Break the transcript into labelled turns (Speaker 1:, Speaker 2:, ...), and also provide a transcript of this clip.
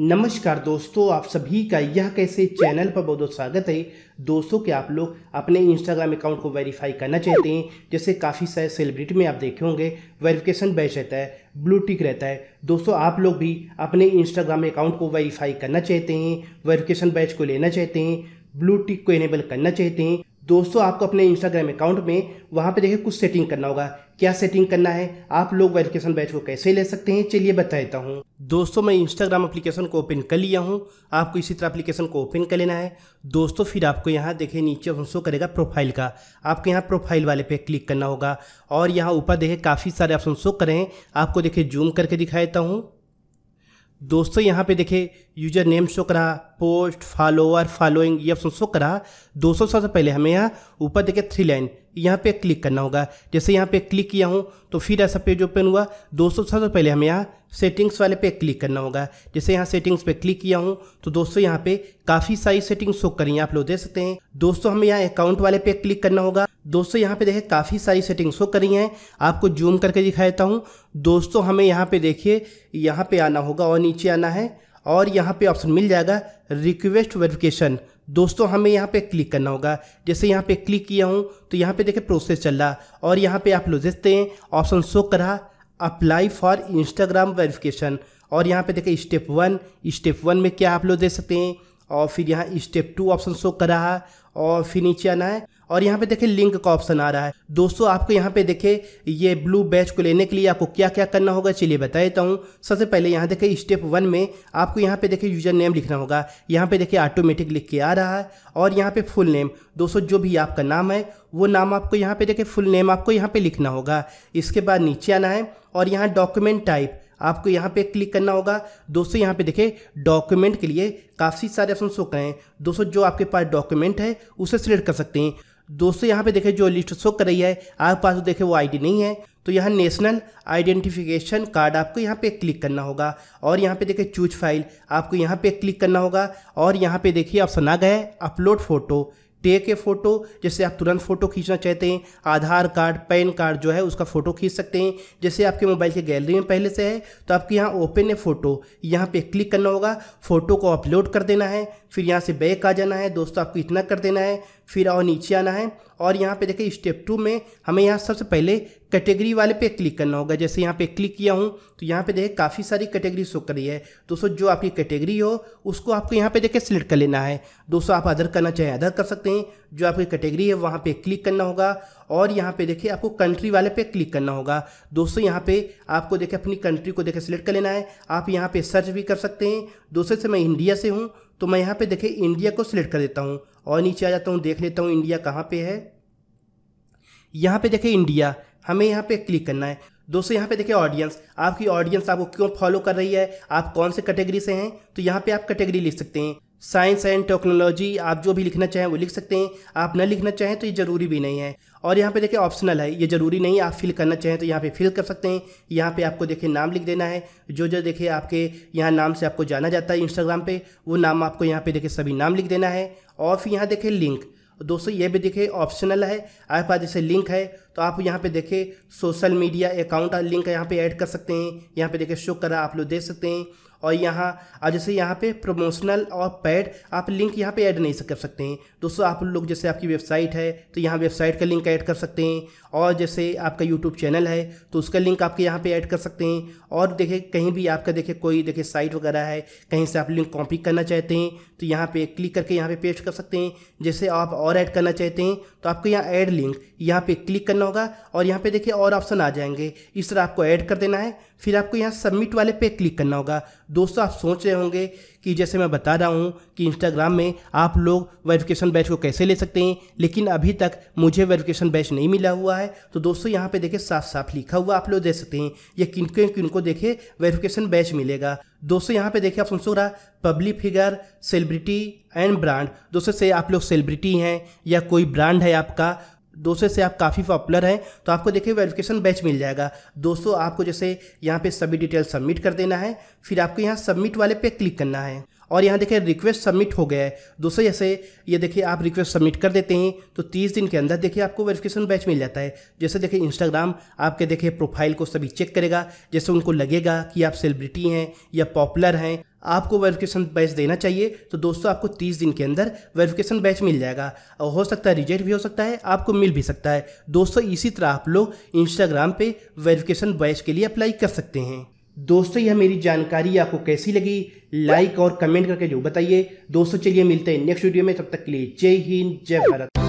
Speaker 1: नमस्कार दोस्तों आप सभी का यह कैसे चैनल पर बहुत बहुत स्वागत है दोस्तों के आप लोग अपने इंस्टाग्राम अकाउंट को वेरीफाई करना चाहते हैं जैसे काफ़ी सारे सेलिब्रिटी में आप देखे होंगे वेरिफिकेशन बैच रहता है ब्लू टिक रहता है दोस्तों आप लोग भी अपने इंस्टाग्राम अकाउंट को वेरीफाई करना चाहते हैं वेरिफिकेशन बैच को लेना चाहते हैं ब्लू टिक को इनेबल करना चाहते हैं दोस्तों आपको अपने इंस्टाग्राम अकाउंट में वहाँ पे देखिए कुछ सेटिंग करना होगा क्या सेटिंग करना है आप लोग वेरिफिकेशन बैच को कैसे ले सकते हैं चलिए बता देता हूँ दोस्तों मैं इंस्टाग्राम एप्लीकेशन को ओपन कर लिया हूँ आपको इसी तरह एप्लीकेशन को ओपन कर लेना है दोस्तों फिर आपको यहाँ देखे नीचे शो करेगा प्रोफाइल का आपको यहाँ प्रोफाइल वाले पे क्लिक करना होगा और यहाँ ऊपर देखे काफ़ी सारे ऑप्शन शो करें आपको देखे जूम करके दिखा देता हूँ दोस्तों यहाँ पे देखे यूजर नेम शो करा पोस्ट फॉलोअर फॉलोइंग ये ऑप्शन शो तो करा दो सौ सबसे पहले हमें यहाँ ऊपर देखे थ्री लाइन यहाँ पे क्लिक करना होगा जैसे यहाँ पे क्लिक किया हूँ तो फिर ऐसा पेज ओपन हुआ दो सौ सबसे पहले हमें यहाँ सेटिंग्स वाले पे क्लिक करना होगा जैसे यहाँ सेटिंग्स पे क्लिक किया हूँ तो दोस्तों यहाँ पे काफ़ी सारी सेटिंग्स शो करी आप लोग देख सकते हैं दोस्तों हमें यहाँ अकाउंट वाले पे क्लिक करना होगा दोस्तों यहाँ पे देखे काफ़ी सारी सेटिंग्स शो करी हैं आपको जूम करके दिखा देता हूँ दोस्तों हमें यहाँ पे देखिए यहाँ पे आना होगा और नीचे आना है और यहाँ पे ऑप्शन मिल जाएगा रिक्वेस्ट वेरिफिकेशन दोस्तों हमें यहाँ पे क्लिक करना होगा जैसे यहाँ पे क्लिक किया हूँ तो यहाँ पे देखिए प्रोसेस चल रहा और यहाँ पे आप लोग देखते हैं ऑप्शन शो करा अप्लाई फॉर इंस्टाग्राम वेरिफिकेशन और यहाँ पे देखिए स्टेप वन स्टेप वन में क्या आप लोग दे सकते हैं और फिर यहाँ स्टेप टू ऑप्शन शो कर रहा और फिर नीचे आना है और यहाँ पे देखें लिंक का ऑप्शन आ रहा है दोस्तों आपको यहाँ पे देखिए ये ब्लू बैच को लेने के लिए आपको क्या क्या करना होगा चलिए बता देता हूँ सबसे पहले यहाँ देखिए स्टेप वन में आपको यहाँ पे देखिए यूजर नेम लिखना होगा यहाँ पे देखिए ऑटोमेटिक लिख के आ रहा है और यहाँ पे फुल नेम दोस्तों जो भी आपका नाम है वो नाम आपको यहाँ पे देखे फुल नेम आपको यहाँ पे लिखना होगा इसके बाद नीचे आना है और यहाँ डॉक्यूमेंट टाइप आपको यहाँ पे क्लिक करना होगा दोस्तों यहाँ पे देखे डॉक्यूमेंट के लिए काफ़ी सारे ऑप्शन शो करें दोस्तों जो आपके पास डॉक्यूमेंट है उसे सिलेक्ट कर सकते हैं दोस्तों यहाँ पे देखें जो लिस्ट शो कर रही है आपके पास तो देखें वो आईडी नहीं है तो यहाँ नेशनल आइडेंटिफिकेशन कार्ड आपको यहाँ पे क्लिक करना होगा और यहाँ पे देखिए चूज फाइल आपको यहाँ पे क्लिक करना होगा और यहाँ पे देखिए ऑप्शन आ गए upload photo take a photo जैसे आप तुरंत फ़ोटो खींचना चाहते हैं आधार कार्ड पैन कार्ड जो है उसका फ़ोटो खींच सकते हैं जैसे आपके मोबाइल के गैलरी में पहले से है तो आपके यहाँ ओपन ए फ़ोटो यहाँ पे क्लिक करना होगा फ़ोटो को अपलोड कर देना है फिर यहाँ से बैक आ जाना है दोस्तों आपको इतना कर देना है फिर और नीचे आना है और यहाँ पे देखिए स्टेप टू में हमें यहाँ सबसे पहले कैटेगरी वाले पे क्लिक करना होगा जैसे यहाँ पे क्लिक किया हूँ तो यहाँ पे देखिए काफ़ी सारी कैटेगरी शो कर रही है दोस्तों जो आपकी कैटेगरी हो उसको आपको यहाँ पे देखिए सिलेक्ट कर लेना है दोस्तों आप अदर करना चाहें अदर कर सकते हैं जो आपकी कैटेगरी है वहाँ पर क्लिक करना होगा और यहाँ पर देखिए आपको कंट्री वाले पे क्लिक करना होगा दोस्तों यहाँ पर आपको देखे अपनी कंट्री को देखे सिलेक्ट कर लेना है आप यहाँ पर सर्च भी कर सकते हैं दोस्तों से मैं इंडिया से हूँ तो मैं यहाँ पर देखे इंडिया को सिलेक्ट कर देता हूँ और नीचे आ जाता हूँ देख लेता हूँ इंडिया कहाँ पे है यहाँ पे देखे इंडिया हमें यहाँ पे क्लिक करना है दोस्तों यहाँ पे देखे ऑडियंस आपकी ऑडियंस आपको क्यों फॉलो कर रही है आप कौन से कैटेगरी से हैं तो यहाँ पे आप कैटेगरी लिख सकते हैं साइंस एंड टेक्नोलॉजी आप जो भी लिखना चाहें वो लिख सकते हैं आप न लिखना चाहें तो ये ज़रूरी भी नहीं है और यहाँ पे देखिए ऑप्शनल है ये ज़रूरी नहीं आप फिल करना चाहें तो यहाँ पे फिल कर सकते हैं यहाँ पे आपको देखिए नाम लिख देना है जो जो देखिए आपके यहाँ नाम से आपको जाना जाता है इंस्टाग्राम पे वो नाम आपको यहाँ पे देखिए सभी नाम लिख देना है और फिर यहाँ देखिए लिंक दोस्तों ये भी देखिए ऑप्शनल है आपके पास जैसे लिंक है तो आप यहाँ पे देखिए सोशल मीडिया अकाउंट लिंक यहाँ पे ऐड कर सकते हैं यहाँ पे देखिए शो करा आप लोग देख सकते हैं और यहाँ और जैसे यहाँ पे प्रमोशनल और पैड आप लिंक यहाँ पे ऐड नहीं कर सकते हैं दोस्तों आप लोग जैसे आपकी वेबसाइट है तो यहाँ वेबसाइट का लिंक ऐड कर सकते हैं और जैसे आपका यूट्यूब चैनल है तो उसका लिंक आपके यहाँ पे ऐड कर सकते हैं और देखिए कहीं भी आपका देखिए कोई देखिए साइट वगैरह है कहीं से आप लिंक कॉपी करना चाहते हैं तो यहाँ पर क्लिक करके यहाँ पर पेस्ट कर सकते हैं जैसे आप और ऐड करना चाहते हैं तो आपको यहाँ ऐड लिंक यहाँ पर क्लिक करना होगा और यहाँ पर देखिए और ऑप्शन आ जाएंगे इस तरह आपको ऐड कर देना है फिर आपको यहाँ सबमिट वाले पे क्लिक करना होगा दोस्तों आप सोच रहे होंगे कि जैसे मैं बता रहा हूँ कि इंस्टाग्राम में आप लोग वेरिफिकेशन बैच को कैसे ले सकते हैं लेकिन अभी तक मुझे वेरिफिकेशन बैच नहीं मिला हुआ है तो दोस्तों यहाँ पे देखिए साफ साफ लिखा हुआ आप लोग दे सकते हैं ये किन किन किन को देखे वेरिफिकेशन बैच मिलेगा दोस्तों यहाँ पे देखिए आप सुन सो रहा public figure celebrity and brand दोस्तों से आप लोग सेलिब्रिटी हैं या कोई ब्रांड है आपका दोस्तों से आप काफ़ी पॉपुलर हैं तो आपको देखिए वेरिफिकेशन बैच मिल जाएगा दोस्तों आपको जैसे यहाँ पे सभी डिटेल सबमिट कर देना है फिर आपको यहाँ सबमिट वाले पे क्लिक करना है और यहाँ देखिए रिक्वेस्ट सबमिट हो गया है दोस्तों जैसे ये देखिए आप रिक्वेस्ट सबमिट कर देते हैं तो तीस दिन के अंदर देखिए आपको वेरिफिकेशन बैच मिल जाता है जैसे देखिए इंस्टाग्राम आपके देखिए प्रोफाइल को सभी चेक करेगा जैसे उनको लगेगा कि आप सेलिब्रिटी हैं या पॉपुलर हैं आपको वेरिफिकेशन बैच देना चाहिए तो दोस्तों आपको तीस दिन के अंदर वेरिफिकेशन बैच मिल जाएगा और हो सकता है रिजेक्ट भी हो सकता है आपको मिल भी सकता है दोस्तों इसी तरह आप लोग इंस्टाग्राम पे वेरिफिकेशन बैच के लिए अप्लाई कर सकते हैं दोस्तों यह मेरी जानकारी आपको कैसी लगी लाइक और कमेंट करके जो बताइए दोस्तों चलिए मिलते हैं नेक्स्ट वीडियो में तब तक के लिए जय हिंद जय भारत